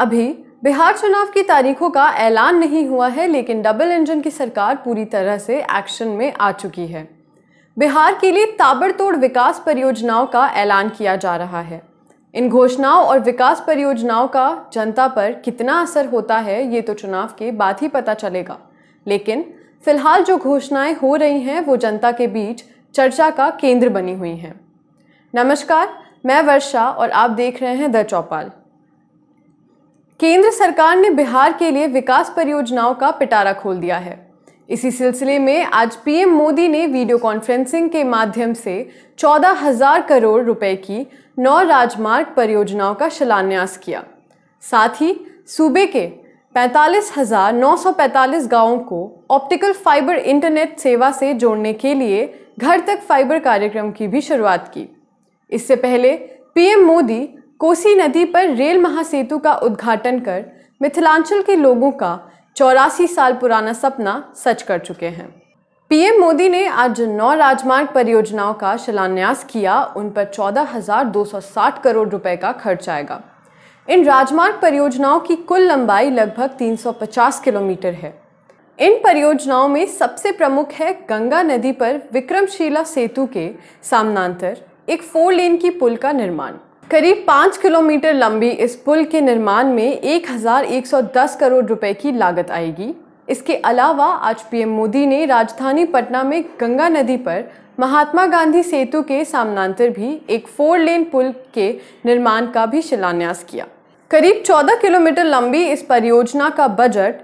अभी बिहार चुनाव की तारीखों का ऐलान नहीं हुआ है लेकिन डबल इंजन की सरकार पूरी तरह से एक्शन में आ चुकी है बिहार के लिए ताबड़तोड़ विकास परियोजनाओं का ऐलान किया जा रहा है इन घोषणाओं और विकास परियोजनाओं का जनता पर कितना असर होता है ये तो चुनाव के बाद ही पता चलेगा लेकिन फिलहाल जो घोषणाएं हो रही हैं वो जनता के बीच चर्चा का केंद्र बनी हुई हैं नमस्कार मैं वर्षा और आप देख रहे हैं द चौपाल केंद्र सरकार ने बिहार के लिए विकास परियोजनाओं का पिटारा खोल दिया है इसी सिलसिले में आज पीएम मोदी ने वीडियो कॉन्फ्रेंसिंग के माध्यम से चौदह हजार करोड़ रुपए की नौ राजमार्ग परियोजनाओं का शिलान्यास किया साथ ही सूबे के पैंतालीस हजार नौ सौ पैंतालीस गाँवों को ऑप्टिकल फाइबर इंटरनेट सेवा से जोड़ने के लिए घर तक फाइबर कार्यक्रम की भी शुरुआत की इससे पहले पीएम मोदी कोसी नदी पर रेल महासेतु का उद्घाटन कर मिथिलांचल के लोगों का चौरासी साल पुराना सपना सच कर चुके हैं पीएम मोदी ने आज नौ राजमार्ग परियोजनाओं का शिलान्यास किया उन पर 14,260 करोड़ रुपए का खर्च आएगा इन राजमार्ग परियोजनाओं की कुल लंबाई लगभग 350 किलोमीटर है इन परियोजनाओं में सबसे प्रमुख है गंगा नदी पर विक्रमशिला सेतु के सामनांतर एक फोर लेन की पुल का निर्माण करीब पाँच किलोमीटर लंबी इस पुल के निर्माण में 1,110 करोड़ रुपए की लागत आएगी इसके अलावा आज पीएम मोदी ने राजधानी पटना में गंगा नदी पर महात्मा गांधी सेतु के सामनांतर भी एक फोर लेन पुल के निर्माण का भी शिलान्यास किया करीब 14 किलोमीटर लंबी इस परियोजना का बजट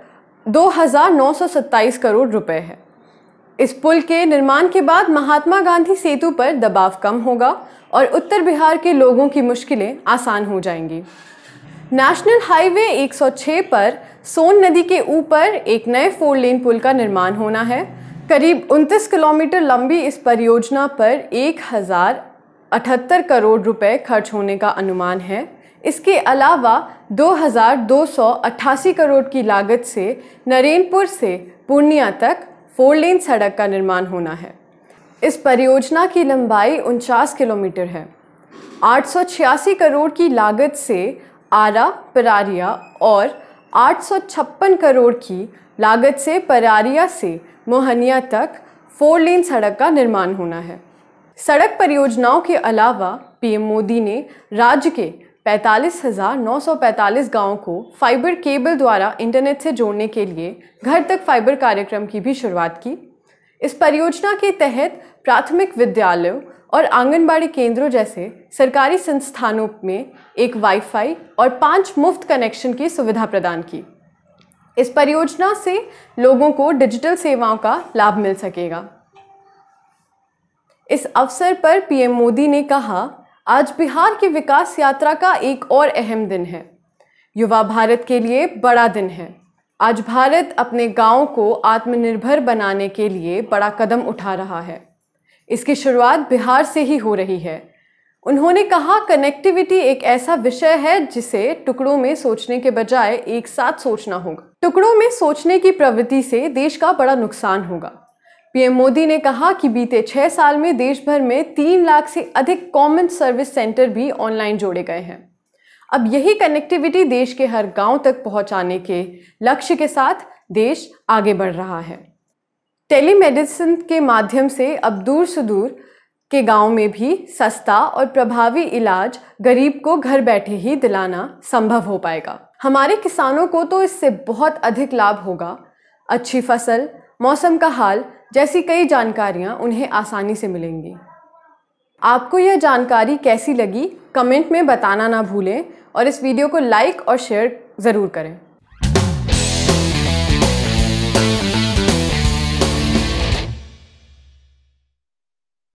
2,927 करोड़ रुपए है इस पुल के निर्माण के बाद महात्मा गांधी सेतु पर दबाव कम होगा और उत्तर बिहार के लोगों की मुश्किलें आसान हो जाएंगी नेशनल हाईवे 106 पर सोन नदी के ऊपर एक नए फोर लेन पुल का निर्माण होना है करीब उनतीस किलोमीटर लंबी इस परियोजना पर एक हज़ार अठहत्तर करोड़ रुपए खर्च होने का अनुमान है इसके अलावा अट्ठासी करोड़ की लागत से नरेनपुर से पूर्णिया तक फोर लेन सड़क का निर्माण होना है इस परियोजना की लंबाई उनचास किलोमीटर है आठ करोड़ की लागत से आरा परारिया और आठ करोड़ की लागत से परारिया से मोहनिया तक फोर लेन सड़क का निर्माण होना है सड़क परियोजनाओं के अलावा पीएम मोदी ने राज्य के 45,945 गांवों को फाइबर केबल द्वारा इंटरनेट से जोड़ने के लिए घर तक फाइबर कार्यक्रम की भी शुरुआत की इस परियोजना के तहत प्राथमिक विद्यालयों और आंगनबाड़ी केंद्रों जैसे सरकारी संस्थानों में एक वाईफाई और पांच मुफ्त कनेक्शन की सुविधा प्रदान की इस परियोजना से लोगों को डिजिटल सेवाओं का लाभ मिल सकेगा इस अवसर पर पीएम मोदी ने कहा आज बिहार की विकास यात्रा का एक और अहम दिन है युवा भारत के लिए बड़ा दिन है आज भारत अपने गाँव को आत्मनिर्भर बनाने के लिए बड़ा कदम उठा रहा है इसकी शुरुआत बिहार से ही हो रही है उन्होंने कहा कनेक्टिविटी एक ऐसा विषय है जिसे टुकड़ों में सोचने के बजाय एक साथ सोचना होगा टुकड़ों में सोचने की प्रवृत्ति से देश का बड़ा नुकसान होगा पीएम मोदी ने कहा कि बीते छह साल में देश भर में तीन लाख से अधिक कॉमन सर्विस सेंटर भी ऑनलाइन जोड़े गए हैं अब यही कनेक्टिविटी देश के हर गांव तक पहुंचाने के लक्ष्य के साथ देश आगे बढ़ रहा है टेलीमेडिसिन के माध्यम से अब दूर सुदूर के गांव में भी सस्ता और प्रभावी इलाज गरीब को घर बैठे ही दिलाना संभव हो पाएगा हमारे किसानों को तो इससे बहुत अधिक लाभ होगा अच्छी फसल मौसम का हाल जैसी कई जानकारियाँ उन्हें आसानी से मिलेंगी आपको यह जानकारी कैसी लगी कमेंट में बताना ना भूलें और इस वीडियो को लाइक और शेयर ज़रूर करें